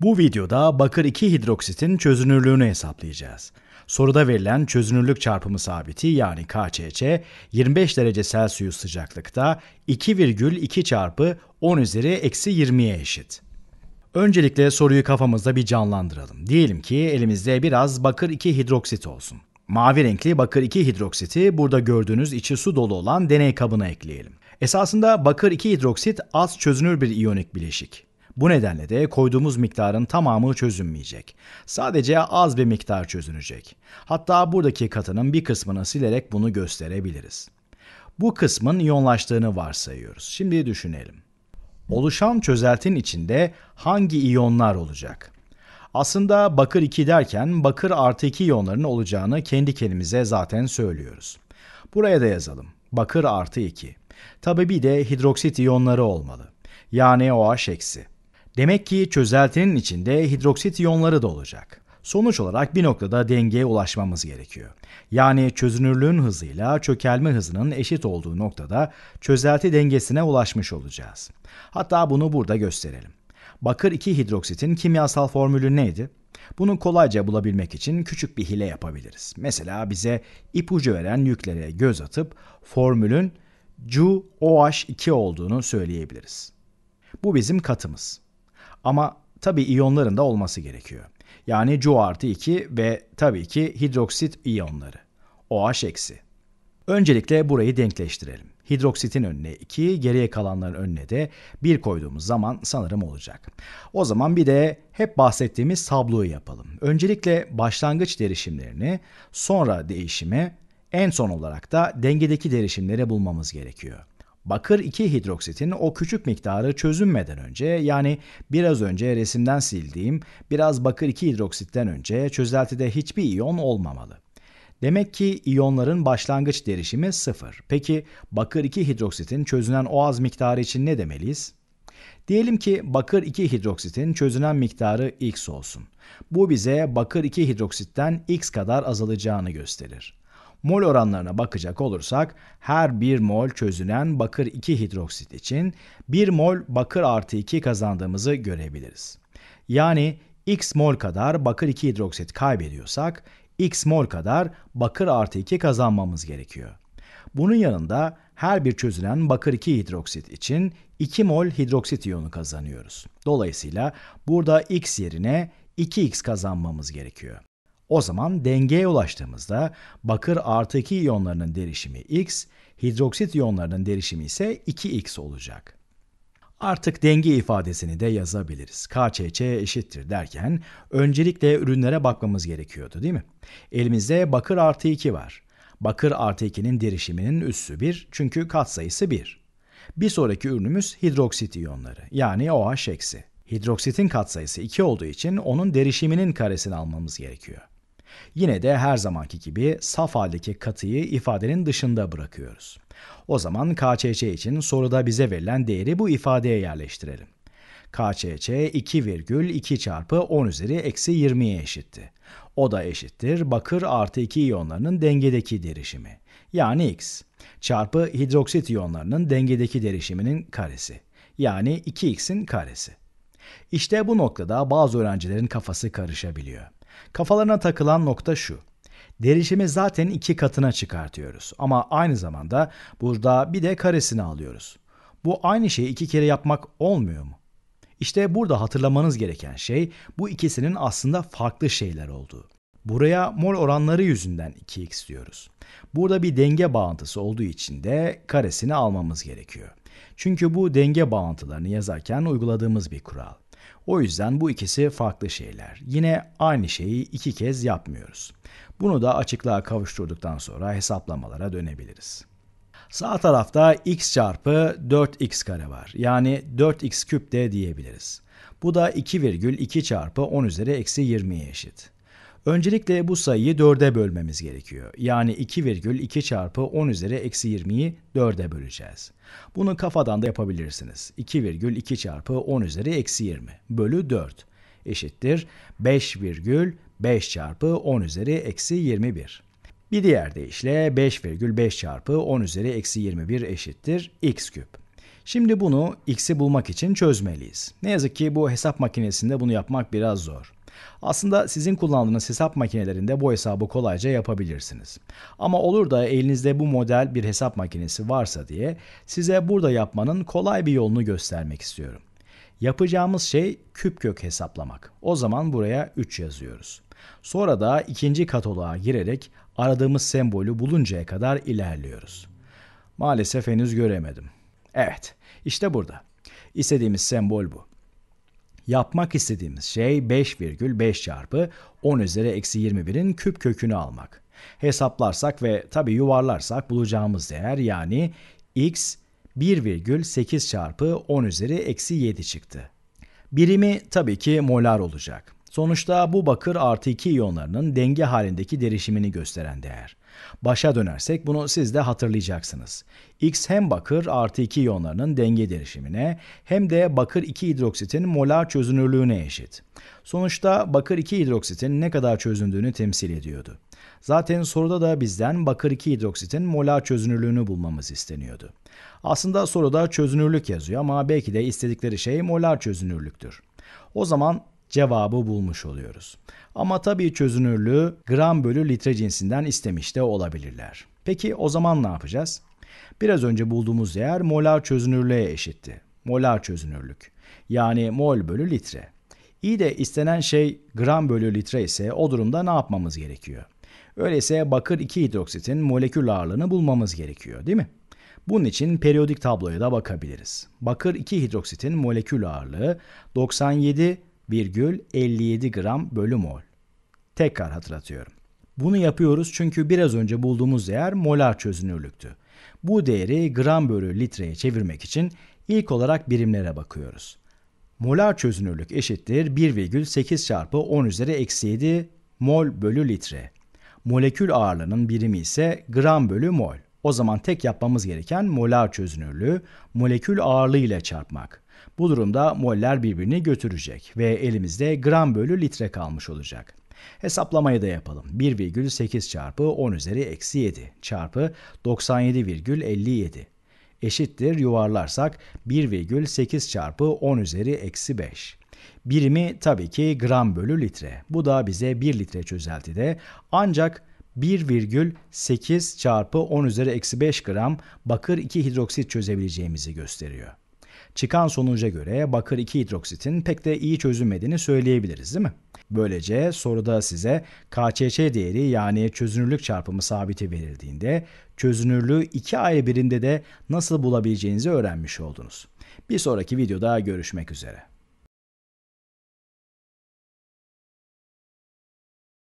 Bu videoda bakır 2 hidroksitin çözünürlüğünü hesaplayacağız. Soruda verilen çözünürlük çarpımı sabiti yani KÇÇ 25 derece Celsius sıcaklıkta 2,2 çarpı 10 üzeri eksi 20'ye eşit. Öncelikle soruyu kafamızda bir canlandıralım. Diyelim ki elimizde biraz bakır 2 hidroksit olsun. Mavi renkli bakır 2 hidroksiti burada gördüğünüz içi su dolu olan deney kabına ekleyelim. Esasında bakır 2 hidroksit az çözünür bir iyonik bileşik. Bu nedenle de koyduğumuz miktarın tamamı çözünmeyecek. Sadece az bir miktar çözünecek. Hatta buradaki katının bir kısmını silerek bunu gösterebiliriz. Bu kısmın iyonlaştığını varsayıyoruz. Şimdi düşünelim. Oluşan çözeltin içinde hangi iyonlar olacak? Aslında bakır 2 derken bakır artı 2 iyonların olacağını kendi kendimize zaten söylüyoruz. Buraya da yazalım. Bakır artı 2. Tabi bir de hidroksit iyonları olmalı. Yani OH eksi. Demek ki çözeltinin içinde hidroksit iyonları da olacak. Sonuç olarak bir noktada dengeye ulaşmamız gerekiyor. Yani çözünürlüğün hızıyla çökelme hızının eşit olduğu noktada çözelti dengesine ulaşmış olacağız. Hatta bunu burada gösterelim. Bakır 2 hidroksitin kimyasal formülü neydi? Bunu kolayca bulabilmek için küçük bir hile yapabiliriz. Mesela bize ipucu veren yüklere göz atıp formülün CuOH2 olduğunu söyleyebiliriz. Bu bizim katımız. Ama tabi iyonların da olması gerekiyor. Yani cu artı 2 ve tabii ki hidroksit iyonları. OH eksi. Öncelikle burayı denkleştirelim. Hidroksitin önüne 2, geriye kalanların önüne de 1 koyduğumuz zaman sanırım olacak. O zaman bir de hep bahsettiğimiz tabloyu yapalım. Öncelikle başlangıç derişimlerini, sonra değişimi, en son olarak da dengedeki derişimleri bulmamız gerekiyor. Bakır 2 hidroksitin o küçük miktarı çözünmeden önce yani biraz önce resimden sildiğim biraz bakır 2 hidroksitten önce çözeltide hiçbir iyon olmamalı. Demek ki iyonların başlangıç derişimi sıfır. Peki bakır 2 hidroksitin çözünen o az miktarı için ne demeliyiz? Diyelim ki bakır 2 hidroksitin çözünen miktarı x olsun. Bu bize bakır 2 hidroksitten x kadar azalacağını gösterir. Mol oranlarına bakacak olursak her 1 mol çözünen bakır 2 hidroksit için 1 mol bakır artı 2 kazandığımızı görebiliriz. Yani x mol kadar bakır 2 hidroksit kaybediyorsak x mol kadar bakır artı 2 kazanmamız gerekiyor. Bunun yanında her bir çözülen bakır 2 hidroksit için 2 mol hidroksit iyonu kazanıyoruz. Dolayısıyla burada x yerine 2x kazanmamız gerekiyor. O zaman dengeye ulaştığımızda bakır artı 2 iyonlarının derişimi X, hidroksit iyonlarının derişimi ise 2X olacak. Artık denge ifadesini de yazabiliriz. KÇÇ eşittir derken öncelikle ürünlere bakmamız gerekiyordu değil mi? Elimizde bakır artı 2 var. Bakır artı 2'nin derişiminin üssü 1 çünkü katsayısı 1. Bir sonraki ürünümüz hidroksit iyonları yani OH eksi. Hidroksitin katsayısı 2 olduğu için onun derişiminin karesini almamız gerekiyor. Yine de her zamanki gibi saf haldeki katıyı ifadenin dışında bırakıyoruz. O zaman KÇÇ için soruda bize verilen değeri bu ifadeye yerleştirelim. KÇÇ 2,2 çarpı 10 üzeri eksi 20'ye eşitti. O da eşittir bakır artı 2 iyonlarının dengedeki derişimi. Yani x çarpı hidroksit iyonlarının dengedeki derişiminin karesi. Yani 2x'in karesi. İşte bu noktada bazı öğrencilerin kafası karışabiliyor. Kafalarına takılan nokta şu. Derişimi zaten iki katına çıkartıyoruz ama aynı zamanda burada bir de karesini alıyoruz. Bu aynı şeyi iki kere yapmak olmuyor mu? İşte burada hatırlamanız gereken şey bu ikisinin aslında farklı şeyler olduğu. Buraya mol oranları yüzünden 2x diyoruz. Burada bir denge bağıntısı olduğu için de karesini almamız gerekiyor. Çünkü bu denge bağıntılarını yazarken uyguladığımız bir kural. O yüzden bu ikisi farklı şeyler. Yine aynı şeyi iki kez yapmıyoruz. Bunu da açıklığa kavuşturduktan sonra hesaplamalara dönebiliriz. Sağ tarafta x çarpı 4x kare var. Yani 4x küp de diyebiliriz. Bu da 2,2 çarpı 10 üzeri eksi 20'ye eşit. Öncelikle bu sayıyı 4'e bölmemiz gerekiyor. Yani 2,2 çarpı 10 üzeri eksi 20'yi 4'e böleceğiz. Bunu kafadan da yapabilirsiniz. 2,2 çarpı 10 üzeri eksi 20 bölü 4 eşittir 5,5 çarpı 10 üzeri eksi 21. Bir diğer deyişle 5,5 çarpı 10 üzeri eksi 21 eşittir x küp. Şimdi bunu x'i bulmak için çözmeliyiz. Ne yazık ki bu hesap makinesinde bunu yapmak biraz zor. Aslında sizin kullandığınız hesap makinelerinde bu hesabı kolayca yapabilirsiniz. Ama olur da elinizde bu model bir hesap makinesi varsa diye size burada yapmanın kolay bir yolunu göstermek istiyorum. Yapacağımız şey küp kök hesaplamak. O zaman buraya 3 yazıyoruz. Sonra da ikinci kataloğa girerek aradığımız sembolü buluncaya kadar ilerliyoruz. Maalesef henüz göremedim. Evet, işte burada. İstediğimiz sembol bu. Yapmak istediğimiz şey 5,5 çarpı 10 üzeri eksi 21'in küp kökünü almak. Hesaplarsak ve tabi yuvarlarsak bulacağımız değer yani x 1,8 çarpı 10 üzeri eksi 7 çıktı. Birimi tabii ki molar olacak. Sonuçta bu bakır artı 2 iyonlarının denge halindeki derişimini gösteren değer. Başa dönersek bunu siz de hatırlayacaksınız. X hem bakır artı 2 iyonlarının denge derişimine hem de bakır 2 hidroksitin molar çözünürlüğüne eşit. Sonuçta bakır 2 hidroksitin ne kadar çözündüğünü temsil ediyordu. Zaten soruda da bizden bakır 2 hidroksitin molar çözünürlüğünü bulmamız isteniyordu. Aslında soruda çözünürlük yazıyor ama belki de istedikleri şey molar çözünürlüktür. O zaman cevabı bulmuş oluyoruz. Ama tabii çözünürlüğü gram bölü litre cinsinden istemiş de olabilirler. Peki o zaman ne yapacağız? Biraz önce bulduğumuz değer molar çözünürlüğe eşitti. Molar çözünürlük. Yani mol bölü litre. İyi de istenen şey gram bölü litre ise o durumda ne yapmamız gerekiyor? Öyleyse bakır 2 hidroksitin molekül ağırlığını bulmamız gerekiyor değil mi? Bunun için periyodik tabloya da bakabiliriz. Bakır 2 hidroksitin molekül ağırlığı 97 57 gram bölü mol. Tekrar hatırlatıyorum. Bunu yapıyoruz çünkü biraz önce bulduğumuz değer molar çözünürlüktü. Bu değeri gram bölü litreye çevirmek için ilk olarak birimlere bakıyoruz. Molar çözünürlük eşittir 1,8 çarpı 10 üzeri eksi 7 mol bölü litre. Molekül ağırlığının birimi ise gram bölü mol. O zaman tek yapmamız gereken molar çözünürlüğü molekül ağırlığı ile çarpmak. Bu durumda moller birbirini götürecek ve elimizde gram bölü litre kalmış olacak. Hesaplamayı da yapalım. 1,8 çarpı 10 üzeri eksi 7 çarpı 97,57 eşittir yuvarlarsak 1,8 çarpı 10 üzeri eksi 5. Birimi tabii ki gram bölü litre. Bu da bize 1 litre çözeltide ancak 1,8 çarpı 10 üzeri eksi 5 gram bakır 2 hidroksit çözebileceğimizi gösteriyor. Çıkan sonuca göre bakır 2 hidroksitin pek de iyi çözülmediğini söyleyebiliriz değil mi? Böylece soruda size KÇÇ değeri yani çözünürlük çarpımı sabiti verildiğinde çözünürlüğü iki ayrı birinde de nasıl bulabileceğinizi öğrenmiş oldunuz. Bir sonraki videoda görüşmek üzere.